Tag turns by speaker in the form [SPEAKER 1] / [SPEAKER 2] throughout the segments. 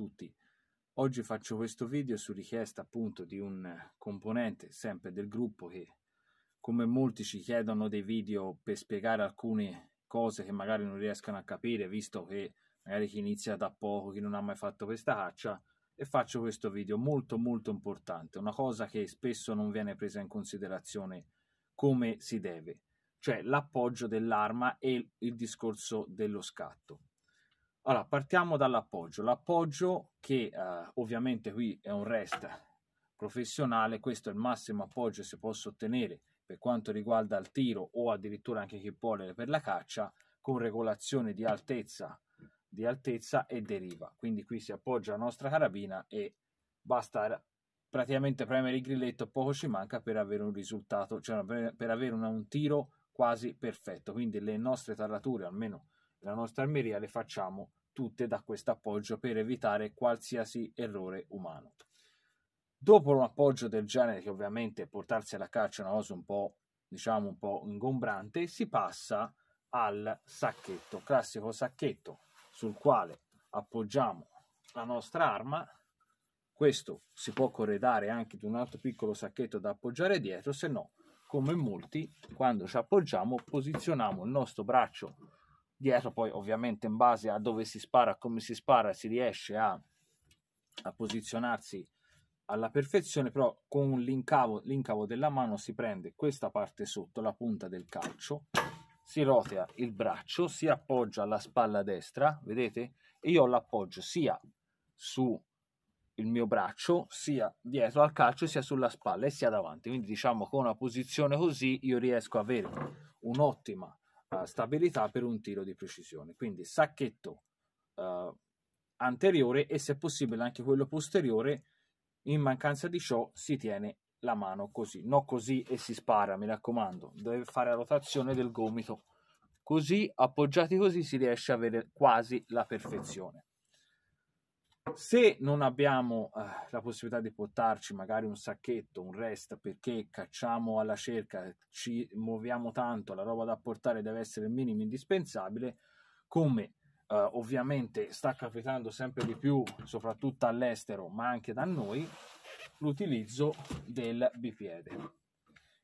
[SPEAKER 1] tutti. Oggi faccio questo video su richiesta appunto di un componente sempre del gruppo che come molti ci chiedono dei video per spiegare alcune cose che magari non riescono a capire visto che magari chi inizia da poco, chi non ha mai fatto questa caccia e faccio questo video molto molto importante, una cosa che spesso non viene presa in considerazione come si deve, cioè l'appoggio dell'arma e il discorso dello scatto. Allora, partiamo dall'appoggio. L'appoggio che eh, ovviamente qui è un rest professionale, questo è il massimo appoggio che si possa ottenere per quanto riguarda il tiro o addirittura anche chi vuole per la caccia con regolazione di altezza, di altezza e deriva. Quindi qui si appoggia la nostra carabina e basta praticamente premere il grilletto, poco ci manca per avere un risultato, cioè per avere un, un tiro quasi perfetto. Quindi le nostre tarlature, almeno la nostra armeria le facciamo tutte da questo appoggio per evitare qualsiasi errore umano. Dopo un appoggio del genere, che ovviamente portarsi alla caccia è una cosa un po', diciamo, un po' ingombrante, si passa al sacchetto, classico sacchetto sul quale appoggiamo la nostra arma. Questo si può corredare anche di un altro piccolo sacchetto da appoggiare dietro, se no, come molti, quando ci appoggiamo, posizioniamo il nostro braccio Dietro poi ovviamente in base a dove si spara, come si spara, si riesce a, a posizionarsi alla perfezione, però con l'incavo, l'incavo della mano si prende questa parte sotto, la punta del calcio, si rotea il braccio, si appoggia alla spalla destra, vedete? E io l'appoggio sia sul mio braccio, sia dietro al calcio, sia sulla spalla e sia davanti. Quindi diciamo con una posizione così io riesco ad avere un'ottima eh, stabilità per un tiro di precisione. Quindi sacchetto uh, anteriore e se possibile anche quello posteriore, in mancanza di ciò si tiene la mano così, non così e si spara, mi raccomando, deve fare la rotazione del gomito. Così appoggiati così si riesce a avere quasi la perfezione. Se non abbiamo eh, la possibilità di portarci magari un sacchetto, un rest, perché cacciamo alla cerca, ci muoviamo tanto, la roba da portare deve essere il minimo indispensabile, come eh, ovviamente sta capitando sempre di più, soprattutto all'estero, ma anche da noi, l'utilizzo del bipiede.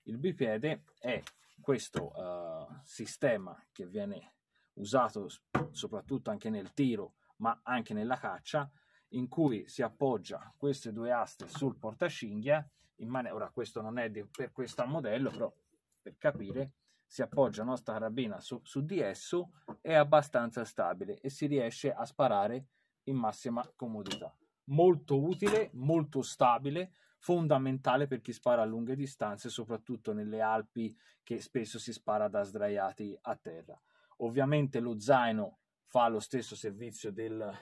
[SPEAKER 1] Il bipiede è questo eh, sistema che viene usato soprattutto anche nel tiro, ma anche nella caccia, in cui si appoggia queste due aste sul portacinghia in man- ora questo non è di- per questo modello, però per capire, si appoggia la nostra carabina su, su di esso, è abbastanza stabile e si riesce a sparare in massima comodità. Molto utile, molto stabile, fondamentale per chi spara a lunghe distanze, soprattutto nelle Alpi che spesso si spara da sdraiati a terra. Ovviamente lo zaino fa lo stesso servizio del,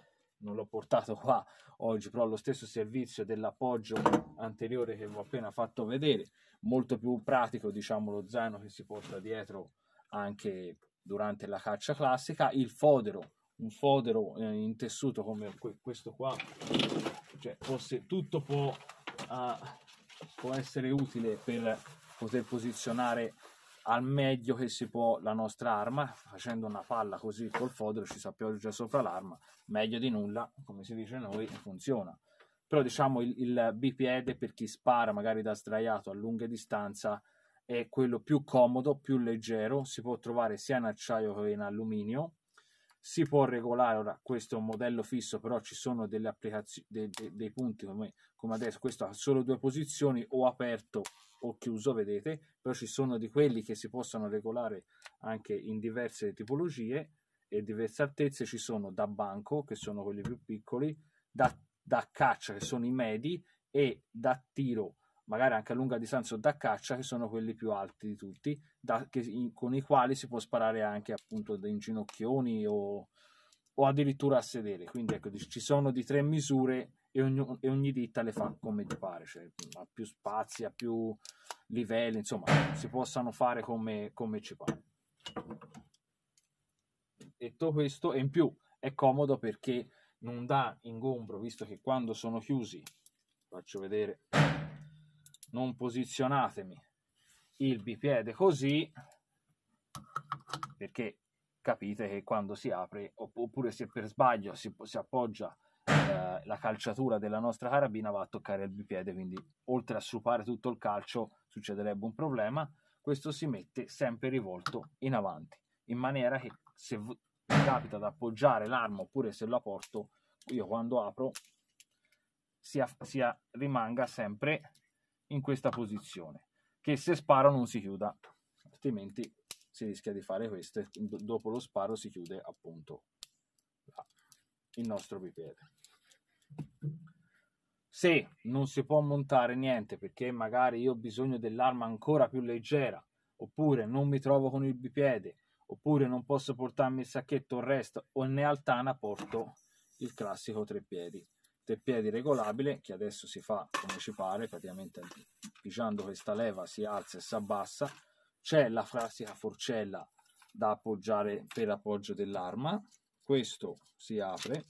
[SPEAKER 1] non l'ho portato qua oggi, però lo stesso servizio dell'appoggio anteriore che vi ho appena fatto vedere, molto più pratico diciamo lo zaino che si porta dietro anche durante la caccia classica, il fodero, un fodero eh, in tessuto come questo qua, cioè forse tutto può, uh, può essere utile per poter posizionare al meglio che si può la nostra arma, facendo una palla così col fodero ci si appoggia sopra l'arma, meglio di nulla, come si dice noi, funziona. Però diciamo il, il bipiede per chi spara magari da sdraiato a lunga distanza è quello più comodo, più leggero, si può trovare sia in acciaio che in alluminio si può regolare, ora questo è un modello fisso, però ci sono delle applicazioni, de, de, dei punti come, come, adesso, questo ha solo due posizioni o aperto o chiuso, vedete, però ci sono di quelli che si possono regolare anche in diverse tipologie e diverse altezze, ci sono da banco, che sono quelli più piccoli, da, da caccia, che sono i medi, e da tiro, magari anche a lunga distanza o da caccia, che sono quelli più alti di tutti, da, che, in, con i quali si può sparare anche appunto in ginocchioni o, o addirittura a sedere. Quindi ecco, ci sono di tre misure e ogni, e ogni ditta le fa come ti pare, cioè ha più spazi, ha più livelli, insomma, si possano fare come, come ci pare. Detto questo, e in più è comodo perché non dà ingombro, visto che quando sono chiusi, faccio vedere non posizionatemi il bipiede così perché capite che quando si apre oppure se per sbaglio si, si appoggia eh, la calciatura della nostra carabina va a toccare il bipiede quindi oltre a sciupare tutto il calcio succederebbe un problema questo si mette sempre rivolto in avanti in maniera che se mi capita ad appoggiare l'arma oppure se la porto io quando apro sia, sia rimanga sempre in questa posizione, che se sparo non si chiuda, altrimenti si rischia di fare questo e dopo lo sparo si chiude appunto il nostro pipiede. Se non si può montare niente perché magari io ho bisogno dell'arma ancora più leggera, oppure non mi trovo con il bipiede, oppure non posso portarmi il sacchetto o il resto, o in altana porto il classico tre piedi piedi regolabile che adesso si fa come ci pare, praticamente pigiando questa leva si alza e si abbassa, c'è la frastica forcella da appoggiare per appoggio dell'arma, questo si apre,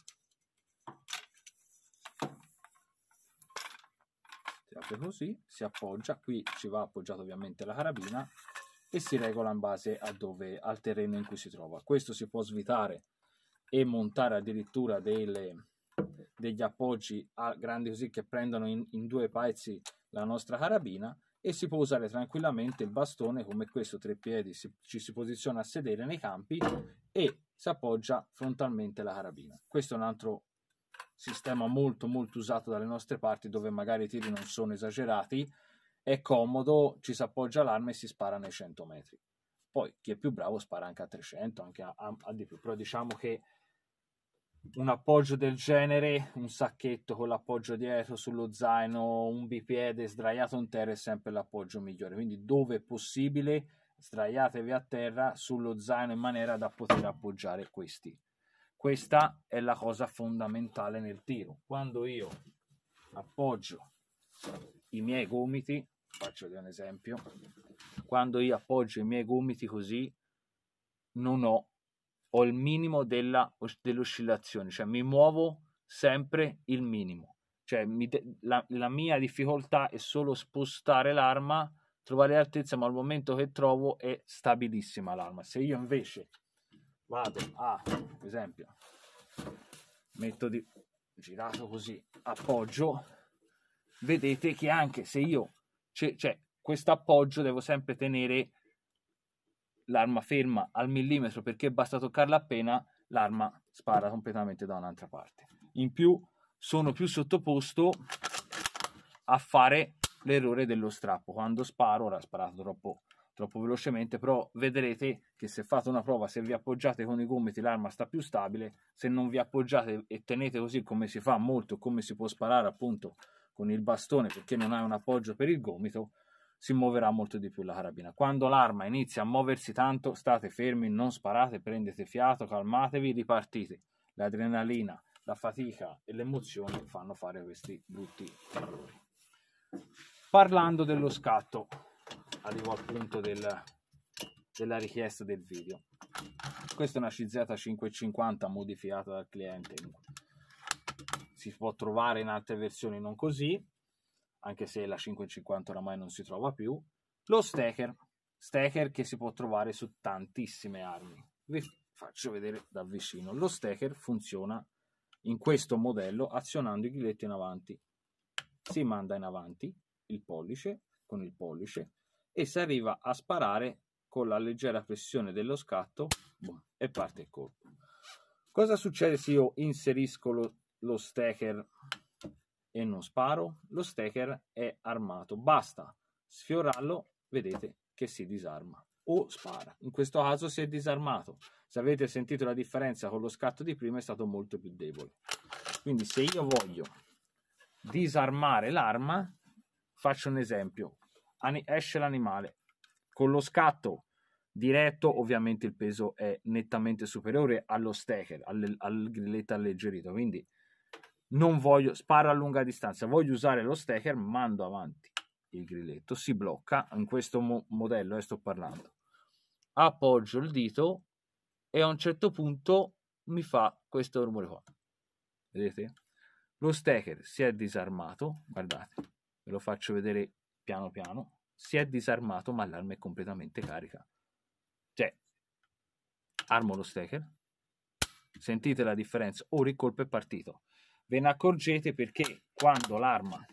[SPEAKER 1] si apre così, si appoggia, qui ci va appoggiata ovviamente la carabina e si regola in base dove, al terreno in cui si trova. Questo si può svitare e montare addirittura delle, degli appoggi a grandi così che prendono in, in due pezzi la nostra carabina e si può usare tranquillamente il bastone come questo, tre piedi, si, ci si posiziona a sedere nei campi e si appoggia frontalmente la carabina. Questo è un altro sistema molto molto usato dalle nostre parti dove magari i tiri non sono esagerati, è comodo, ci si appoggia l'arma e si spara nei 100 metri. Poi chi è più bravo spara anche a 300, anche a, a, a di più, però diciamo che un appoggio del genere, un sacchetto con l'appoggio dietro sullo zaino, un bipiede sdraiato in terra è sempre l'appoggio migliore. Quindi dove possibile sdraiatevi a terra sullo zaino in maniera da poter appoggiare questi. Questa è la cosa fondamentale nel tiro. Quando io appoggio i miei gomiti, faccio un esempio, quando io appoggio i miei gomiti così non ho ho il minimo della, dell'oscillazione, cioè mi muovo sempre il minimo. Cioè mi, la, la mia difficoltà è solo spostare l'arma, trovare l'altezza, ma al momento che trovo è stabilissima l'arma. Se io invece vado a, per esempio, metto di girato così, appoggio, vedete che anche se io, cioè, cioè questo appoggio devo sempre tenere l'arma ferma al millimetro perché basta toccarla appena l'arma spara completamente da un'altra parte. In più sono più sottoposto a fare l'errore dello strappo. Quando sparo, ora sparato troppo, troppo velocemente, però vedrete che se fate una prova, se vi appoggiate con i gomiti l'arma sta più stabile, se non vi appoggiate e tenete così come si fa molto, come si può sparare appunto con il bastone perché non hai un appoggio per il gomito, si muoverà molto di più la carabina. Quando l'arma inizia a muoversi tanto, state fermi, non sparate, prendete fiato, calmatevi, ripartite. L'adrenalina, la fatica e l'emozione fanno fare questi brutti errori. Parlando dello scatto, arrivo al punto del, della richiesta del video. Questa è una cz 550 modificata dal cliente. Si può trovare in altre versioni non così, anche se la 550 oramai non si trova più, lo stacker, stacker che si può trovare su tantissime armi. Vi faccio vedere da vicino. Lo stacker funziona in questo modello azionando i ghiletti in avanti. Si manda in avanti il pollice con il pollice e si arriva a sparare con la leggera pressione dello scatto boom, e parte il colpo. Cosa succede se io inserisco lo, lo stacker e non sparo, lo stacker è armato, basta sfiorarlo, vedete che si disarma o spara. In questo caso si è disarmato. Se avete sentito la differenza con lo scatto di prima è stato molto più debole. Quindi se io voglio disarmare l'arma, faccio un esempio. Ani- esce l'animale. Con lo scatto diretto ovviamente il peso è nettamente superiore allo stacker, al, al grilletta alleggerito. Quindi non voglio, sparo a lunga distanza, voglio usare lo stacker, mando avanti il grilletto, si blocca, in questo mo- modello eh, sto parlando, appoggio il dito e a un certo punto mi fa questo rumore qua, vedete? Lo stacker si è disarmato, guardate, ve lo faccio vedere piano piano, si è disarmato ma l'arma è completamente carica. Cioè, armo lo stacker, sentite la differenza, ora il colpo è partito ve ne accorgete perché quando l'arma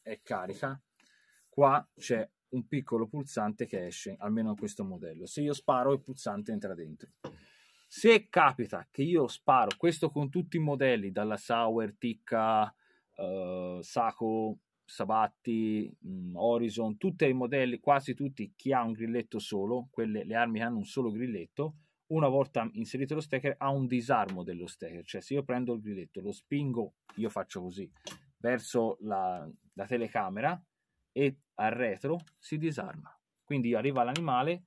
[SPEAKER 1] è carica qua c'è un piccolo pulsante che esce, almeno in questo modello. Se io sparo il pulsante entra dentro. Se capita che io sparo questo con tutti i modelli, dalla Sauer, Ticca, eh, Saco, Sabatti, mh, mm, Horizon, tutti i modelli, quasi tutti, chi ha un grilletto solo, quelle, le armi che hanno un solo grilletto, una volta inserito lo stacker ha un disarmo dello stacker, cioè se io prendo il grilletto, lo spingo, io faccio così, verso la, la telecamera e al retro si disarma. Quindi arriva l'animale,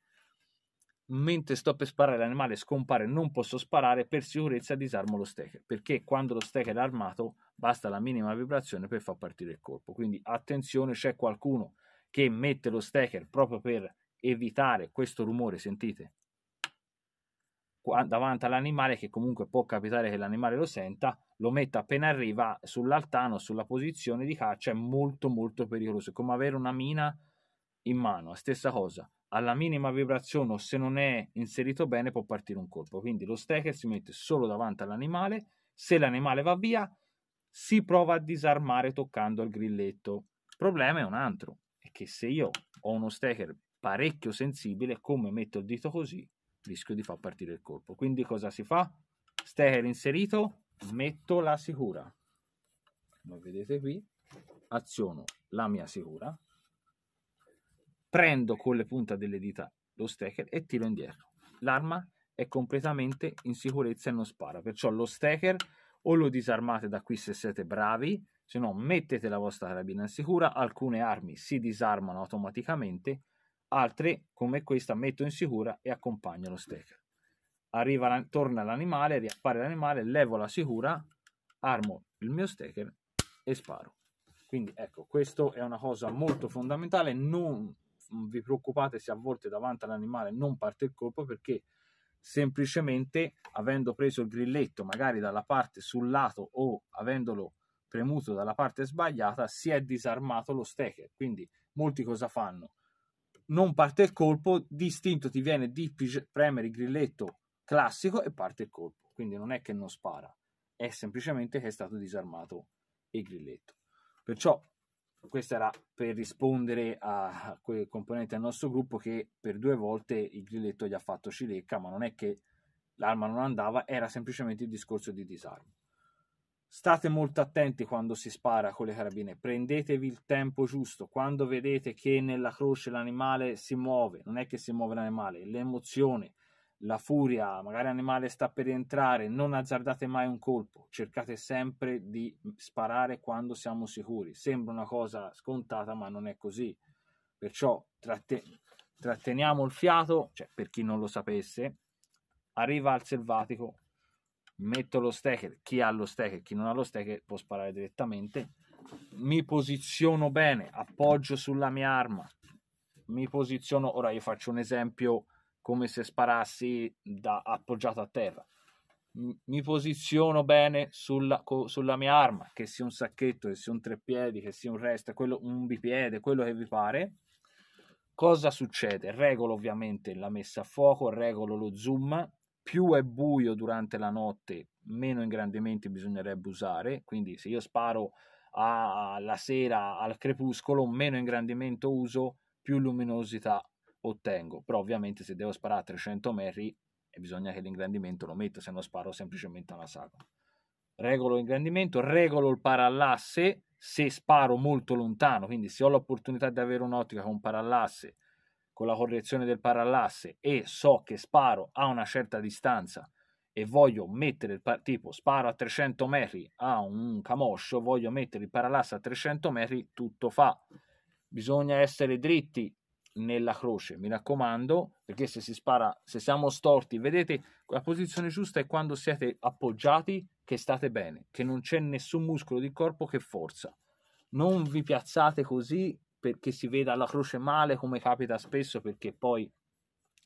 [SPEAKER 1] mentre sto per sparare l'animale scompare, non posso sparare, per sicurezza disarmo lo stacker, perché quando lo stacker è armato basta la minima vibrazione per far partire il colpo. Quindi attenzione, c'è qualcuno che mette lo stacker proprio per evitare questo rumore, sentite? davanti all'animale che comunque può capitare che l'animale lo senta, lo metta appena arriva sull'altano, sulla posizione di caccia, è molto molto pericoloso, è come avere una mina in mano, stessa cosa. Alla minima vibrazione o se non è inserito bene può partire un colpo, quindi lo stacker si mette solo davanti all'animale, se l'animale va via si prova a disarmare toccando il grilletto. Il problema è un altro, è che se io ho uno stacker parecchio sensibile, come metto il dito così, rischio di far partire il colpo. Quindi cosa si fa? Stecker inserito, metto la sicura. Come vedete qui, aziono la mia sicura, prendo con le punte delle dita lo stacker e tiro indietro. L'arma è completamente in sicurezza e non spara, perciò lo stacker o lo disarmate da qui se siete bravi, se no mettete la vostra carabina in sicura, alcune armi si disarmano automaticamente, Altri, come questa, metto in sicura e accompagnano Stecker. Arriva, torna l'animale, riappare l'animale, levo la sicura, armo il mio Stecker e sparo. Quindi ecco, questo è una cosa molto fondamentale, non vi preoccupate se a volte davanti all'animale non parte il colpo perché semplicemente avendo preso il grilletto magari dalla parte sul lato o avendolo premuto dalla parte sbagliata si è disarmato lo stecker. Quindi molti cosa fanno? non parte il colpo, distinto ti viene di premere il grilletto classico e parte il colpo. Quindi non è che non spara, è semplicemente che è stato disarmato il grilletto. Perciò questo era per rispondere a quel componente del nostro gruppo che per due volte il grilletto gli ha fatto cilecca, ma non è che l'arma non andava, era semplicemente il discorso di disarmo. State molto attenti quando si spara con le carabine, prendetevi il tempo giusto, quando vedete che nella croce l'animale si muove, non è che si muove l'animale, l'emozione, la furia, magari l'animale sta per entrare, non azzardate mai un colpo, cercate sempre di sparare quando siamo sicuri. Sembra una cosa scontata, ma non è così. Perciò tratte- tratteniamo il fiato, cioè per chi non lo sapesse, arriva al selvatico metto lo stacker, chi ha lo stacker, chi non ha lo stacker può sparare direttamente, mi posiziono bene, appoggio sulla mia arma, mi posiziono, ora io faccio un esempio come se sparassi da appoggiato a terra, mi posiziono bene sulla, sulla mia arma, che sia un sacchetto, che sia un treppiedi, che sia un resta, quello, un bipiede, quello che vi pare. Cosa succede? Regolo ovviamente la messa a fuoco, regolo lo zoom, più è buio durante la notte, meno ingrandimenti bisognerebbe usare, quindi se io sparo alla sera, al crepuscolo, meno ingrandimento uso, più luminosità ottengo. Però ovviamente se devo sparare a 300 metri, eh, bisogna che l'ingrandimento lo metta, se no sparo semplicemente alla sagoma. Regolo l'ingrandimento, regolo il parallasse se sparo molto lontano, quindi se ho l'opportunità di avere un'ottica con parallasse con la correzione del parallasse e so che sparo a una certa distanza e voglio mettere il par- tipo sparo a 300 metri a un camoscio, voglio mettere il parallasse a 300 metri, tutto fa. Bisogna essere dritti nella croce, mi raccomando, perché se si spara, se siamo storti, vedete, la posizione giusta è quando siete appoggiati che state bene, che non c'è nessun muscolo di corpo che forza. Non vi piazzate così perché si veda la croce male come capita spesso perché poi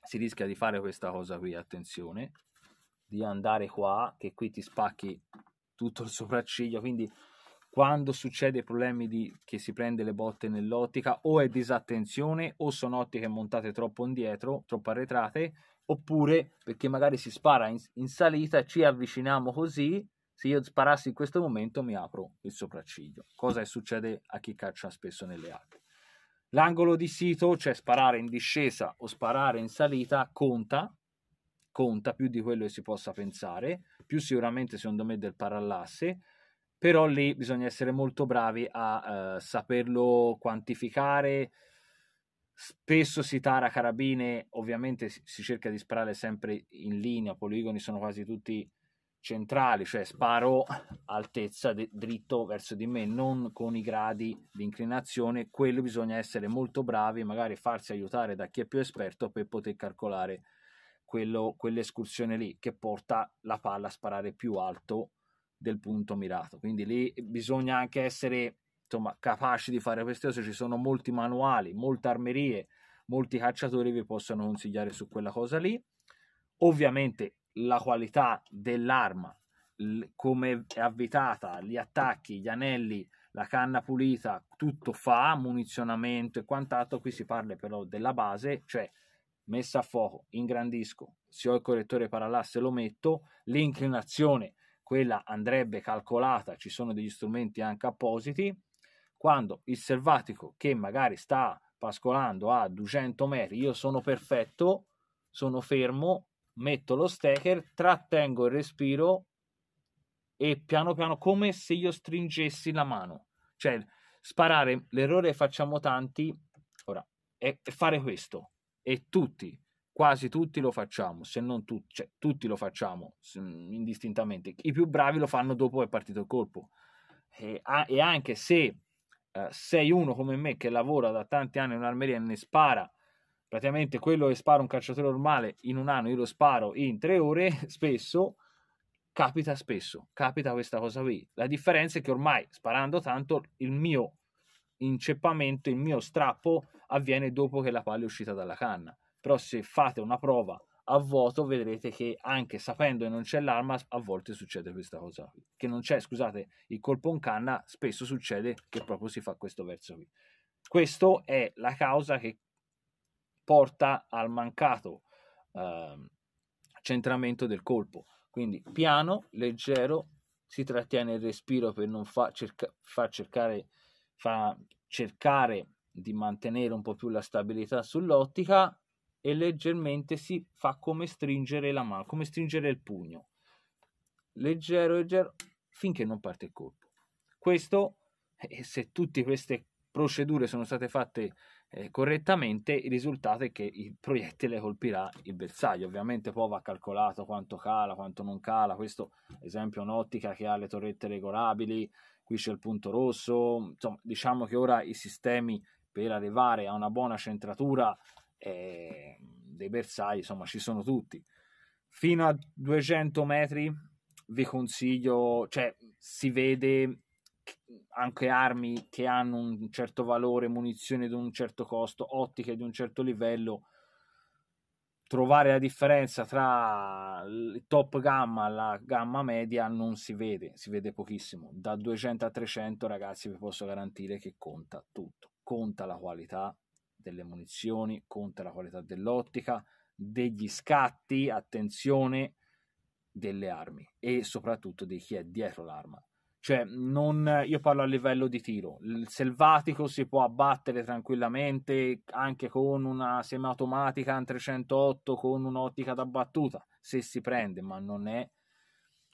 [SPEAKER 1] si rischia di fare questa cosa qui, attenzione, di andare qua che qui ti spacchi tutto il sopracciglio, quindi quando succede problemi di, che si prende le botte nell'ottica o è disattenzione o sono ottiche montate troppo indietro, troppo arretrate, oppure perché magari si spara in, in salita, ci avviciniamo così, se io sparassi in questo momento mi apro il sopracciglio, cosa succede a chi caccia spesso nelle acque L'angolo di sito, cioè sparare in discesa o sparare in salita, conta, conta più di quello che si possa pensare, più sicuramente secondo me del parallasse, però lì bisogna essere molto bravi a eh, saperlo quantificare. Spesso si tara carabine, ovviamente si cerca di sparare sempre in linea, poligoni sono quasi tutti centrali, cioè sparo altezza de- dritto verso di me, non con i gradi di inclinazione, quello bisogna essere molto bravi, magari farsi aiutare da chi è più esperto per poter calcolare quello, quell'escursione lì che porta la palla a sparare più alto del punto mirato. Quindi lì bisogna anche essere insomma, capaci di fare queste cose, ci sono molti manuali, molte armerie, molti cacciatori vi possono consigliare su quella cosa lì. Ovviamente la qualità dell'arma, come è avvitata, gli attacchi, gli anelli, la canna pulita, tutto fa, munizionamento e quant'altro. Qui si parla però della base, cioè messa a fuoco, ingrandisco, se ho il correttore parallasse lo metto, l'inclinazione, quella andrebbe calcolata, ci sono degli strumenti anche appositi, quando il selvatico che magari sta pascolando a 200 metri, io sono perfetto, sono fermo, metto lo stacker, trattengo il respiro e piano piano come se io stringessi la mano. Cioè, sparare, l'errore facciamo tanti, ora, è fare questo. E tutti, quasi tutti lo facciamo, se non tutti, cioè tutti lo facciamo indistintamente. I più bravi lo fanno dopo è partito il colpo. E, a, e anche se eh, sei uno come me che lavora da tanti anni in un'armeria e ne spara praticamente quello che spara un calciatore normale in un anno, io lo sparo in tre ore, spesso, capita spesso, capita questa cosa qui. La differenza è che ormai sparando tanto il mio inceppamento, il mio strappo avviene dopo che la palla è uscita dalla canna. Però se fate una prova a vuoto vedrete che anche sapendo che non c'è l'arma a volte succede questa cosa qui. Che non c'è, scusate, il colpo in canna spesso succede che proprio si fa questo verso qui. Questa è la causa che porta al mancato eh, centramento del colpo. Quindi piano, leggero, si trattiene il respiro per non fa, cerca, far cercare, fa cercare di mantenere un po' più la stabilità sull'ottica e leggermente si fa come stringere la mano, come stringere il pugno. Leggero, leggero, finché non parte il colpo. Questo, e eh, se tutte queste procedure sono state fatte eh, correttamente, il risultato è che il proiettile colpirà il bersaglio. Ovviamente poi va calcolato quanto cala, quanto non cala. Questo esempio è un'ottica che ha le torrette regolabili, qui c'è il punto rosso. Insomma, diciamo che ora i sistemi per arrivare a una buona centratura eh, dei bersagli, insomma, ci sono tutti. Fino a 200 metri vi consiglio, cioè si vede anche armi che hanno un certo valore, munizioni di un certo costo, ottiche di un certo livello, trovare la differenza tra il top gamma e la gamma media non si vede, si vede pochissimo. Da 200 a 300 ragazzi vi posso garantire che conta tutto. Conta la qualità delle munizioni, conta la qualità dell'ottica, degli scatti, attenzione, delle armi e soprattutto di chi è dietro l'arma cioè, non, io parlo a livello di tiro. Il selvatico si può abbattere tranquillamente anche con una semiautomatica in 308 con un'ottica da battuta, se si prende, ma non è...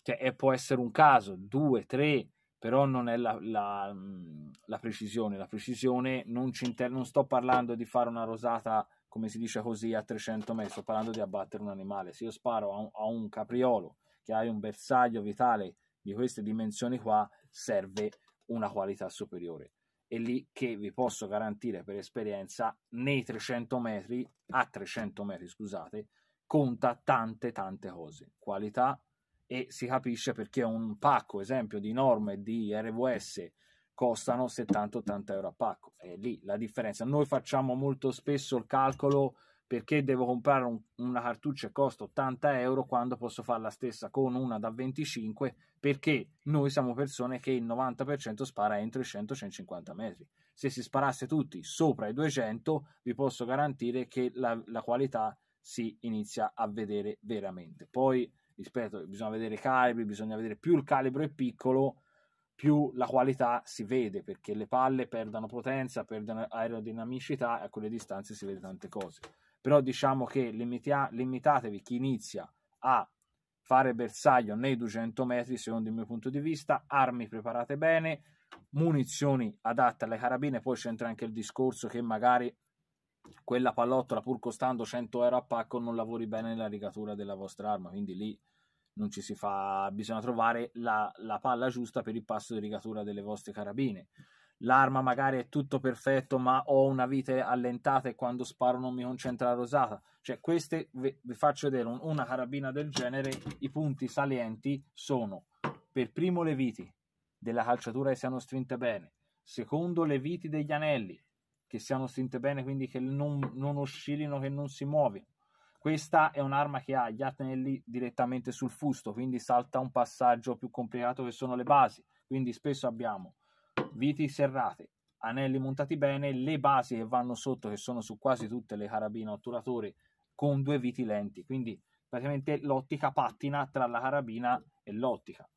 [SPEAKER 1] Cioè, può essere un caso, due, tre, però non è la, la, la precisione. La precisione non, non, sto parlando di fare una rosata, come si dice così, a 300 metri, sto parlando di abbattere un animale. Se io sparo a un, a un capriolo che hai un bersaglio vitale di queste dimensioni qua serve una qualità superiore. E lì che vi posso garantire per esperienza, nei 300 metri, a 300 metri scusate, conta tante tante cose, qualità e si capisce perché un pacco, esempio di norme di RWS costano 70-80 euro a pacco, è lì la differenza. Noi facciamo molto spesso il calcolo perché devo comprare un, una cartuccia che costa 80 euro quando posso fare la stessa con una da 25 perché noi siamo persone che il 90% spara entro i 100-150 metri se si sparasse tutti sopra i 200 vi posso garantire che la, la qualità si inizia a vedere veramente poi rispetto bisogna vedere i calibri bisogna vedere più il calibro è piccolo più la qualità si vede perché le palle perdono potenza, perdono aerodinamicità e a quelle distanze si vede tante cose però diciamo che limita- limitatevi chi inizia a fare bersaglio nei 200 metri, secondo il mio punto di vista, armi preparate bene, munizioni adatte alle carabine, poi c'entra anche il discorso che magari quella pallottola pur costando 100 euro a pacco non lavori bene nella rigatura della vostra arma, quindi lì non ci si fa, bisogna trovare la, la palla giusta per il passo di rigatura delle vostre carabine l'arma magari è tutto perfetto, ma ho una vite allentata e quando sparo non mi concentra la rosata. Cioè, queste vi, vi faccio vedere un, una carabina del genere. I punti salienti sono per primo le viti della calciatura che siano strinte bene, secondo le viti degli anelli che siano strinte bene, quindi che non, non oscillino, che non si muoviano. Questa è un'arma che ha gli anelli direttamente sul fusto, quindi salta un passaggio più complicato che sono le basi. Quindi spesso abbiamo viti serrate, anelli montati bene, le basi che vanno sotto, che sono su quasi tutte le carabine otturatori, con due viti lenti, quindi praticamente l'ottica pattina tra la carabina e l'ottica.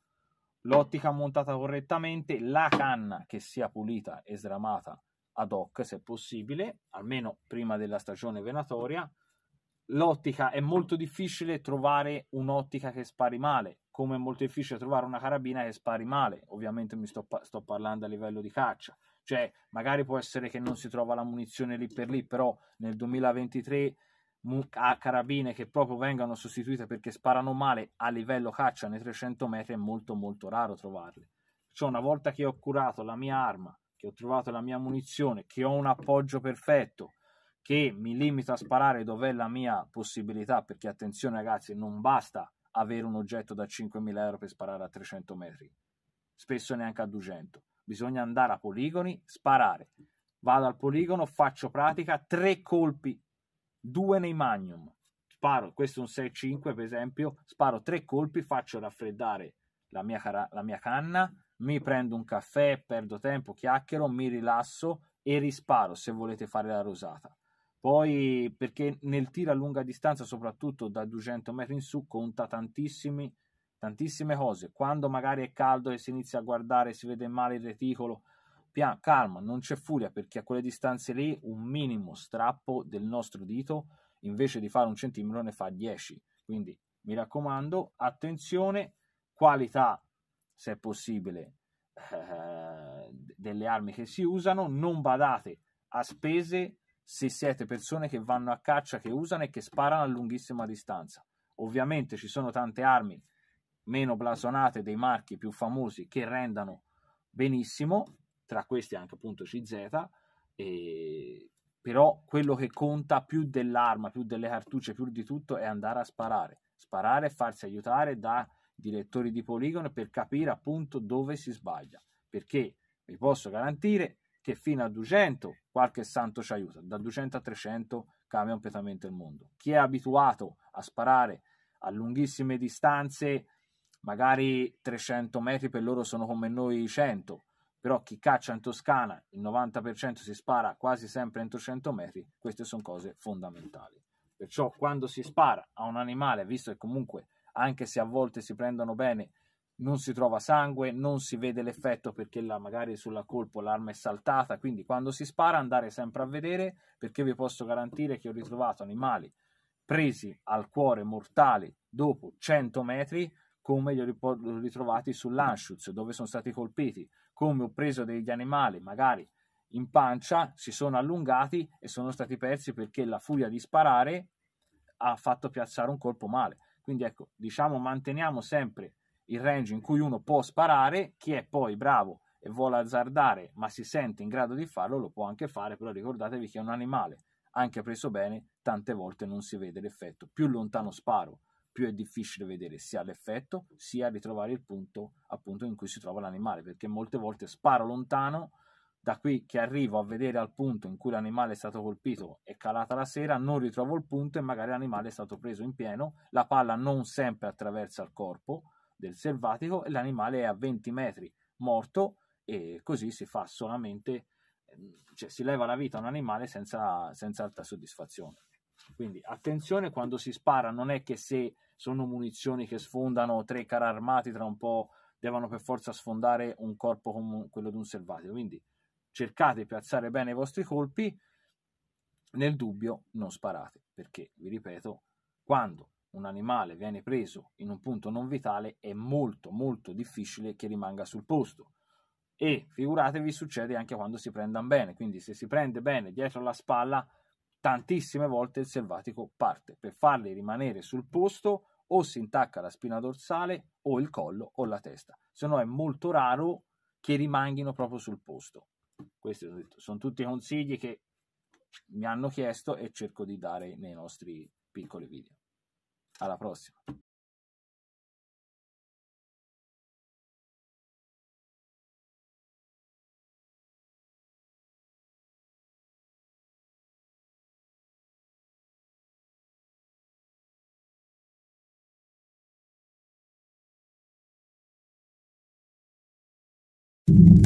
[SPEAKER 1] L'ottica montata correttamente, la canna che sia pulita e sramata ad hoc se possibile, almeno prima della stagione venatoria, l'ottica è molto difficile trovare un'ottica che spari male, come è molto difficile trovare una carabina che spari male. Ovviamente mi sto, sto parlando a livello di caccia. Cioè, magari può essere che non si trova la munizione lì per lì, però nel 2023 mu- a carabine che proprio vengano sostituite perché sparano male a livello caccia nei 300 metri è molto molto raro trovarle. Cioè, una volta che ho curato la mia arma, che ho trovato la mia munizione, che ho un appoggio perfetto, che mi limito a sparare dov'è la mia possibilità, perché attenzione ragazzi, non basta avere un oggetto da 5.000 euro per sparare a 300 metri, spesso neanche a 200. Bisogna andare a poligoni, sparare. Vado al poligono, faccio pratica, tre colpi, due nei magnum. Sparo, questo è un 6-5 per esempio, sparo tre colpi, faccio raffreddare la mia, cara- la mia canna, mi prendo un caffè, perdo tempo, chiacchiero, mi rilasso e risparo se volete fare la rosata poi perché nel tiro a lunga distanza, soprattutto da 200 metri in su, conta tantissimi, tantissime cose. Quando magari è caldo e si inizia a guardare, si vede male il reticolo, pian, calma, non c'è furia perché a quelle distanze lì un minimo strappo del nostro dito invece di fare un centimetro ne fa 10. Quindi mi raccomando, attenzione, qualità se è possibile eh, delle armi che si usano, non badate a spese se siete persone che vanno a caccia, che usano e che sparano a lunghissima distanza. Ovviamente ci sono tante armi meno blasonate dei marchi più famosi che rendano benissimo, tra questi anche appunto CZ, e... però quello che conta più dell'arma, più delle cartucce, più di tutto è andare a sparare, sparare e farsi aiutare da direttori di poligono per capire appunto dove si sbaglia, perché vi posso garantire che fino a 200 qualche santo ci aiuta, da 200 a 300 cambia completamente il mondo. Chi è abituato a sparare a lunghissime distanze, magari 300 metri per loro sono come noi 100, però chi caccia in Toscana il 90% si spara quasi sempre entro 100 metri, queste sono cose fondamentali. Perciò quando si spara a un animale, visto che comunque anche se a volte si prendono bene, non si trova sangue, non si vede l'effetto perché la, magari sulla colpo l'arma è saltata, quindi quando si spara andare sempre a vedere perché vi posso garantire che ho ritrovato animali presi al cuore mortali dopo 100 metri come li ho ritrovati sull'Anschutz dove sono stati colpiti, come ho preso degli animali magari in pancia, si sono allungati e sono stati persi perché la furia di sparare ha fatto piazzare un colpo male. Quindi ecco, diciamo manteniamo sempre il range in cui uno può sparare, chi è poi bravo e vuole azzardare ma si sente in grado di farlo lo può anche fare, però ricordatevi che è un animale, anche preso bene, tante volte non si vede l'effetto. Più lontano sparo, più è difficile vedere sia l'effetto sia ritrovare il punto appunto in cui si trova l'animale, perché molte volte sparo lontano, da qui che arrivo a vedere al punto in cui l'animale è stato colpito è calata la sera, non ritrovo il punto e magari l'animale è stato preso in pieno, la palla non sempre attraversa il corpo del selvatico e l'animale è a 20 metri morto e così si fa solamente, ehm, cioè si leva la vita a un animale senza, senza alta soddisfazione. Quindi attenzione quando si spara, non è che se sono munizioni che sfondano tre carri armati tra un po' devono per forza sfondare un corpo come quello di un selvatico. Quindi cercate di piazzare bene i vostri colpi, nel dubbio non sparate, perché vi ripeto, quando un animale viene preso in un punto non vitale è molto molto difficile che rimanga sul posto e figuratevi succede anche quando si prendono bene quindi se si prende bene dietro la spalla tantissime volte il selvatico parte per farli rimanere sul posto o si intacca la spina dorsale o il collo o la testa se no è molto raro che rimanghino proprio sul posto questi sono tutti i consigli che mi hanno chiesto e cerco di dare nei nostri piccoli video alla prossima! Thank you.